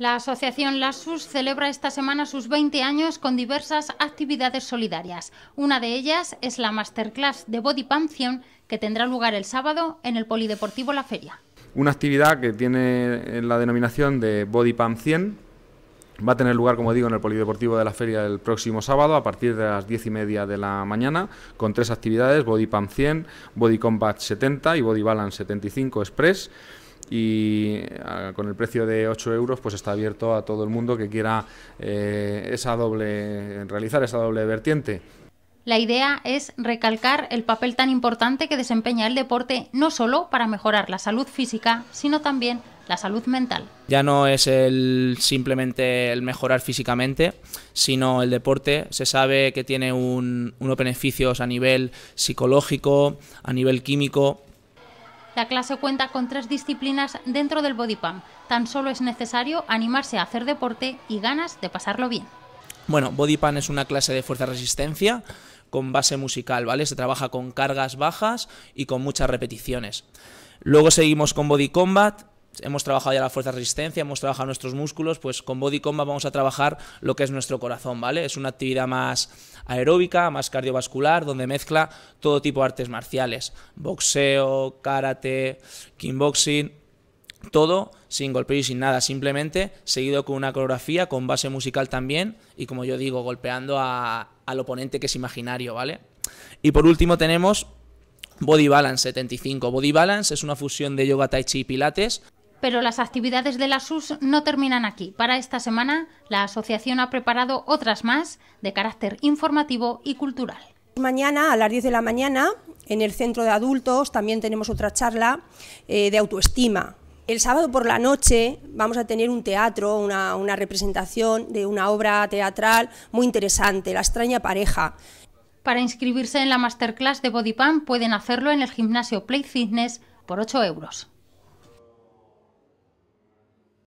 La asociación LASUS celebra esta semana sus 20 años con diversas actividades solidarias. Una de ellas es la masterclass de Body Pump que tendrá lugar el sábado en el Polideportivo La Feria. Una actividad que tiene eh, la denominación de Body Pump 100 va a tener lugar, como digo, en el Polideportivo de la Feria el próximo sábado a partir de las 10 y media de la mañana con tres actividades, Body Pump 100, Body Combat 70 y Body Balance 75 Express y con el precio de 8 euros pues está abierto a todo el mundo que quiera eh, esa doble, realizar esa doble vertiente. La idea es recalcar el papel tan importante que desempeña el deporte no solo para mejorar la salud física, sino también la salud mental. Ya no es simplemente el mejorar físicamente, sino el deporte se sabe que tiene unos beneficios a nivel psicológico, a nivel químico, la clase cuenta con tres disciplinas dentro del body Tan solo es necesario animarse a hacer deporte y ganas de pasarlo bien. Bueno, body es una clase de fuerza resistencia con base musical, ¿vale? Se trabaja con cargas bajas y con muchas repeticiones. Luego seguimos con body combat, hemos trabajado ya la fuerza resistencia, hemos trabajado nuestros músculos, pues con Body Combat vamos a trabajar lo que es nuestro corazón, ¿vale? Es una actividad más aeróbica, más cardiovascular, donde mezcla todo tipo de artes marciales, boxeo, karate, kickboxing, todo sin golpeo y sin nada, simplemente seguido con una coreografía, con base musical también, y como yo digo, golpeando al oponente que es imaginario, ¿vale? Y por último tenemos Body Balance 75. Body Balance es una fusión de yoga, tai chi y pilates, pero las actividades de la SUS no terminan aquí. Para esta semana, la asociación ha preparado otras más de carácter informativo y cultural. Mañana a las 10 de la mañana, en el centro de adultos, también tenemos otra charla eh, de autoestima. El sábado por la noche vamos a tener un teatro, una, representación de una obra teatral muy interesante, La extraña pareja. Para inscribirse en la masterclass de pam pueden hacerlo en el gimnasio Play Fitness por 8 euros.